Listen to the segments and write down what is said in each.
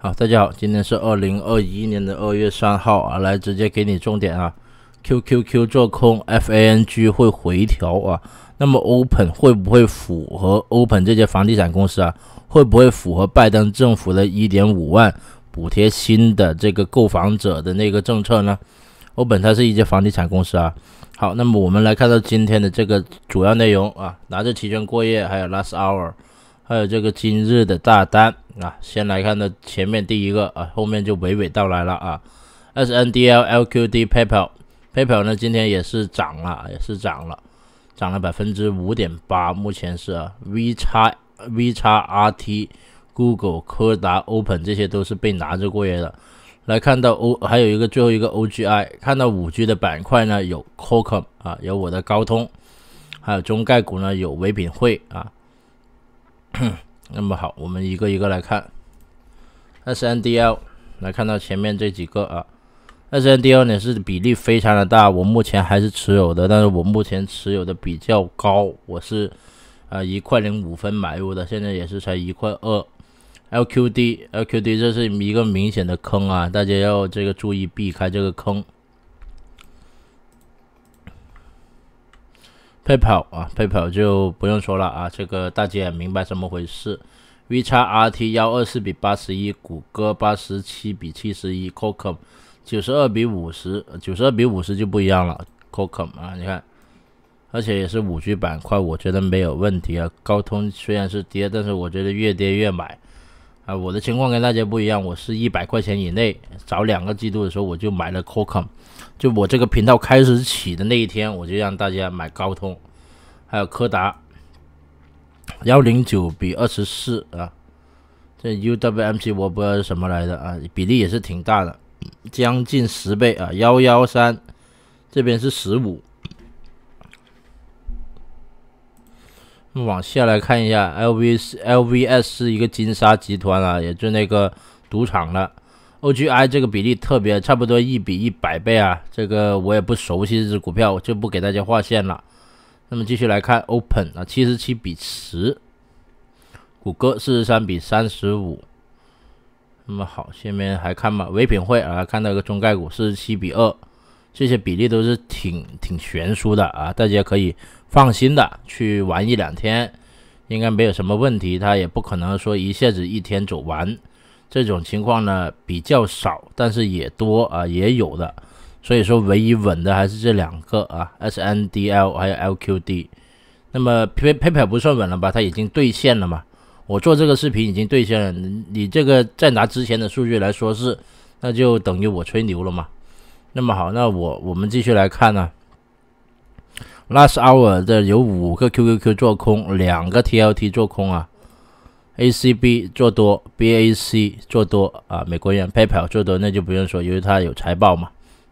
好，大家好，今天是二零二一年的二月三号啊，来直接给你重点啊，Q Q Q 做空，F A N G 会回调啊，那么 Open 会不会符合 Open 这些房地产公司啊？会不会符合拜登政府的一点五万补贴新的这个购房者的那个政策呢？Open 它是一家房地产公司啊。好，那么我们来看到今天的这个主要内容啊，拿着期权过夜，还有 Last Hour。还有这个今日的大单啊先来看到前面第一个啊后面就娓娓道来了啊 sndllqd paypalpaypal 呢今天也是涨了也是涨了涨了百分之五点八目前是啊 v 叉 v 叉 rt google 柯达 open 这些都是被拿着过夜的来看到 o 还有一个最后一个 ogi 看到五 g 的板块呢有 cocom 啊有我的高通还有中概股呢有唯品会啊 那么好，我们一个一个来看，SNDL 来看到前面这几个啊，SNDL 呢是比例非常的大，我目前还是持有的，但是我目前持有的比较高，我是啊一块零五分买入的，现在也是才一块二，LQD，LQD 这是一个明显的坑啊，大家要这个注意避开这个坑。a 跑啊，a 跑就不用说了啊，这个大家也明白怎么回事。V 叉 RT 幺二四比八十一，谷歌八十七比七十一 q o c o m 九十二比五十九十二比五十就不一样了。c o c o m m 啊，你看，而且也是五 G 板块，我觉得没有问题啊。高通虽然是跌，但是我觉得越跌越买。啊，我的情况跟大家不一样，我是一百块钱以内，早两个季度的时候我就买了 Qualcomm，就我这个频道开始起的那一天，我就让大家买高通，还有柯达，幺零九比二十四啊，这 UWMC 我不知道是什么来的啊，比例也是挺大的，将近十倍啊，幺幺三，这边是十五。往下来看一下，LVS LVS 是一个金沙集团啊，也就那个赌场了。OGI 这个比例特别，差不多一比一百倍啊，这个我也不熟悉这只股票，我就不给大家划线了。那么继续来看 Open 啊，七十七比十，谷歌四十三比三十五。那么好，下面还看嘛，唯品会啊，看到一个中概股四十七比二，这些比例都是挺挺悬殊的啊，大家可以。放心的去玩一两天，应该没有什么问题。他也不可能说一下子一天走完，这种情况呢比较少，但是也多啊，也有的。所以说唯一稳的还是这两个啊，SNDL 还有 LQD。那么佩佩表不算稳了吧？他已经兑现了嘛。我做这个视频已经兑现了，你这个再拿之前的数据来说事，那就等于我吹牛了嘛。那么好，那我我们继续来看呢。Last hour 这有五个 QQQ 做空，两个 TLT 做空啊，ACB 做多，BAC 做多啊，美国人 p a y p a l 做多，那就不用说，因为它有财报嘛。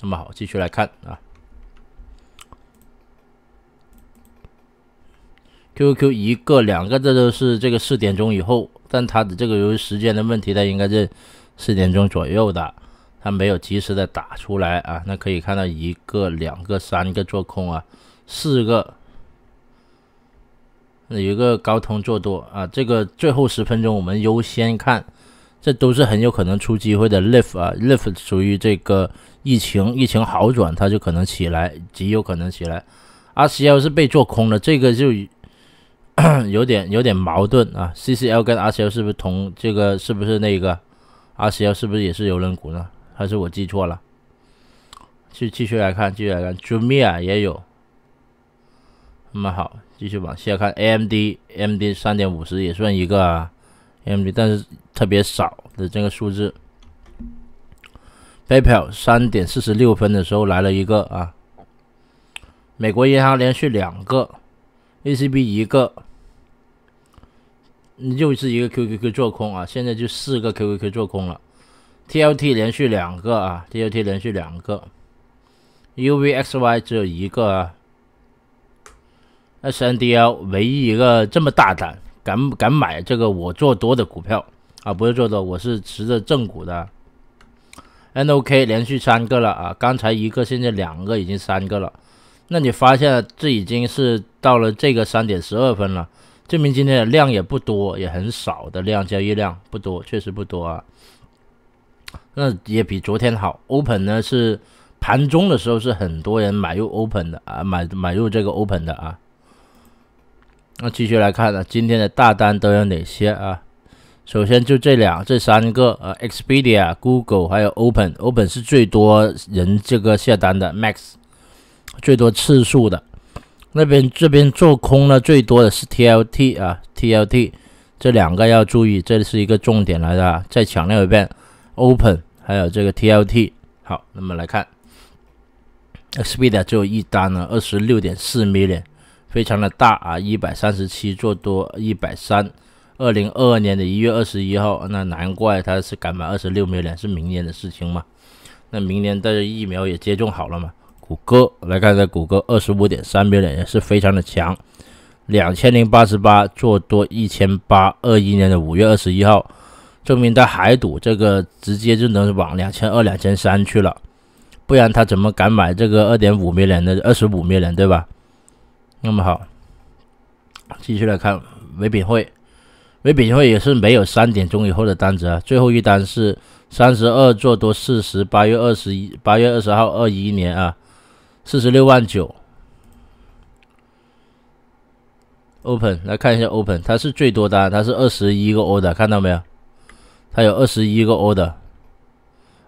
那么好，继续来看啊，QQQ 一个两个，这都是这个四点钟以后，但它的这个由于时间的问题，它应该是四点钟左右的，它没有及时的打出来啊。那可以看到一个两个三个做空啊。四个，有一个高通做多啊，这个最后十分钟我们优先看，这都是很有可能出机会的。lift 啊，lift 属于这个疫情，疫情好转它就可能起来，极有可能起来。RCL 是被做空了，这个就 有点有点矛盾啊。CCL 跟 RCL 是不是同这个？是不是那个？RCL 是不是也是游轮股呢？还是我记错了？去继续来看，继续来看 j u m i a 也有。那么好，继续往下看，AMD，AMD 三点五十也算一个啊，AMD，但是特别少的这个数字。p a y p a 三点四十六分的时候来了一个啊，美国银行连续两个，ACB 一个，又是一个 QQQ 做空啊，现在就四个 QQQ 做空了，TLT 连续两个啊，TLT 连续两个，UVXY 只有一个啊。SNDL 唯一一个这么大胆敢敢买这个我做多的股票啊，不是做多，我是持着正股的。NOK 连续三个了啊，刚才一个，现在两个，已经三个了。那你发现这已经是到了这个三点十二分了，证明今天的量也不多，也很少的量，交易量不多，确实不多啊。那也比昨天好。Open 呢是盘中的时候是很多人买入 Open 的啊，买买入这个 Open 的啊。那继续来看呢，今天的大单都有哪些啊？首先就这两、这三个，呃，Expedia、Google 还有 Open，Open 是最多人这个下单的，Max 最多次数的。那边这边做空呢最多的是 TLT 啊，TLT 这两个要注意，这是一个重点来的，啊。再强调一遍，Open 还有这个 TLT。好，那么来看，Expedia 只有一单呢，二十六点四 million。非常的大啊，一百三十七做多一百三，二零二二年的一月二十一号，那难怪他是敢买二十六美元，是明年的事情嘛？那明年大家疫苗也接种好了嘛？谷歌来看看，谷歌二十五点三美元也是非常的强，两千零八十八做多一千八，二一年的五月二十一号，证明他还赌这个，直接就能往两千二、两千三去了，不然他怎么敢买这个二点五美元的二十五美元，对吧？那么好，继续来看唯品会，唯品会也是没有三点钟以后的单子啊，最后一单是三十二做多四十，八月二十一，八月二十号二一年啊，四十六万九。Open 来看一下 Open，它是最多单，它是二十一个 O 的，看到没有？它有二十一个 O 的，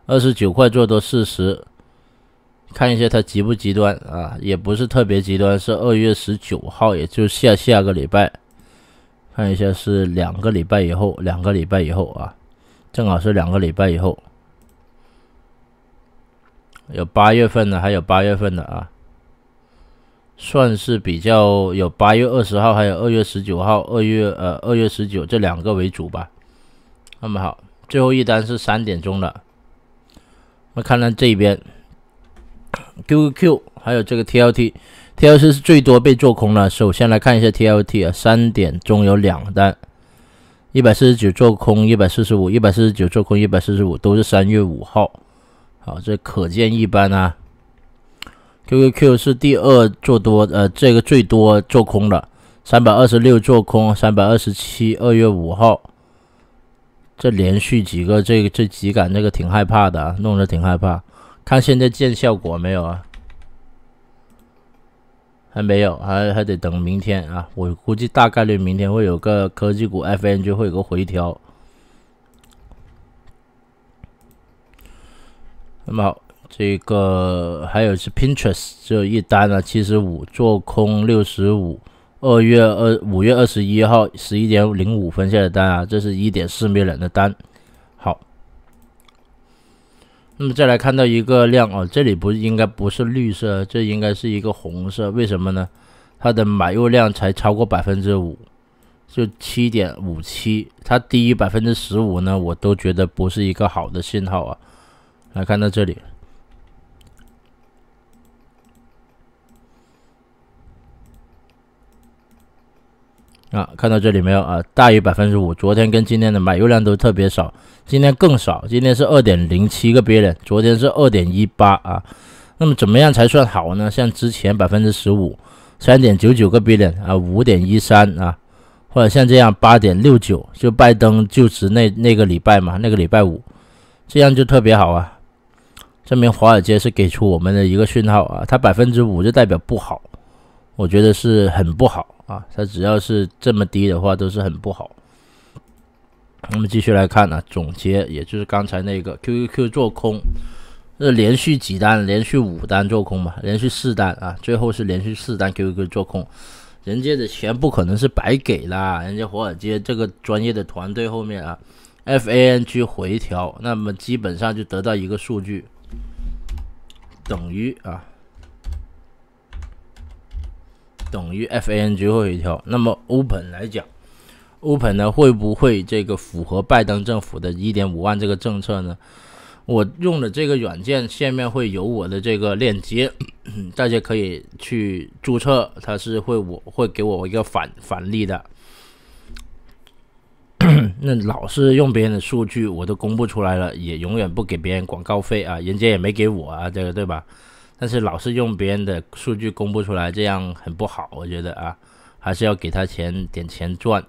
二十九块做多四十。看一下它极不极端啊，也不是特别极端，是二月十九号，也就下下个礼拜。看一下是两个礼拜以后，两个礼拜以后啊，正好是两个礼拜以后。有八月份的，还有八月份的啊，算是比较有八月二十号，还有二月十九号，二月呃二月十九这两个为主吧。那么好，最后一单是三点钟了。我看看这边。QQQ 还有这个 TLT，TLT 是最多被做空了。首先来看一下 TLT 啊，三点钟有两单，一百四十九做空，一百四十五，一百四十九做空，一百四十五都是三月五号。好，这可见一斑啊。QQQ 是第二做多，呃，这个最多做空了，三百二十六做空，三百二十七二月五号。这连续几个，这个这几杆，这个挺害怕的，弄得挺害怕。看现在见效果没有啊？还没有，还还得等明天啊！我估计大概率明天会有个科技股 FNG 会有个回调。那么好，这个还有是 Pinterest 只有一单啊，七十五做空六十五，二月二五月二十一号十一点零五分下的单啊，这是一点四美元的单。那么再来看到一个量啊，这里不应该不是绿色，这应该是一个红色，为什么呢？它的买入量才超过百分之五，就七点五七，它低于百分之十五呢，我都觉得不是一个好的信号啊。来看到这里。啊，看到这里没有啊？大于百分之五，昨天跟今天的买入量都特别少，今天更少。今天是二点零七个 billion，昨天是二点一八啊。那么怎么样才算好呢？像之前百分之十五，三点九九个 billion 啊，五点一三啊，或者像这样八点六九，就拜登就职那那个礼拜嘛，那个礼拜五，这样就特别好啊。证明华尔街是给出我们的一个讯号啊，它百分之五就代表不好，我觉得是很不好。啊，它只要是这么低的话，都是很不好。那么继续来看呢，总结也就是刚才那个 Q Q Q 做空，那连续几单，连续五单做空嘛，连续四单啊，最后是连续四单 Q Q Q 做空。人家的钱不可能是白给啦，人家华尔街这个专业的团队后面啊，F A N G 回调，那么基本上就得到一个数据，等于啊。等于 FANG 后一条，那么 Open 来讲，Open 呢会不会这个符合拜登政府的一点五万这个政策呢？我用的这个软件下面会有我的这个链接，大家可以去注册，它是会我会给我一个返返利的。那老是用别人的数据，我都公布出来了，也永远不给别人广告费啊，人家也没给我啊，这个对吧？但是老是用别人的数据公布出来，这样很不好，我觉得啊，还是要给他钱点钱赚。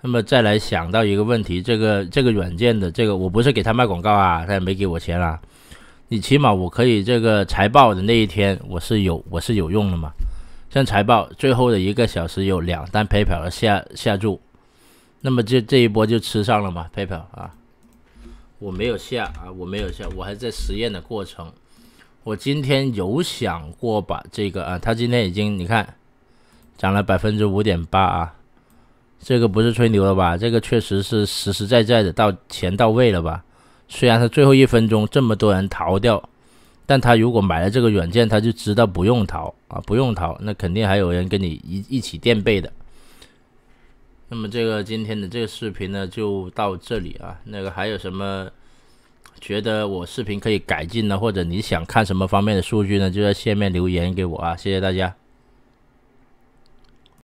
那么再来想到一个问题，这个这个软件的这个，我不是给他卖广告啊，他也没给我钱啊。你起码我可以这个财报的那一天我是有我是有用的嘛。像财报最后的一个小时有两单赔票的下下注，那么这这一波就吃上了嘛 PayPal 啊。我没有下啊，我没有下，我还在实验的过程。我今天有想过把这个啊，他今天已经你看涨了百分之五点八啊，这个不是吹牛了吧？这个确实是实实在在的到钱到位了吧？虽然他最后一分钟这么多人逃掉，但他如果买了这个软件，他就知道不用逃啊，不用逃，那肯定还有人跟你一一起垫背的。那么这个今天的这个视频呢，就到这里啊，那个还有什么？觉得我视频可以改进呢，或者你想看什么方面的数据呢？就在下面留言给我啊！谢谢大家。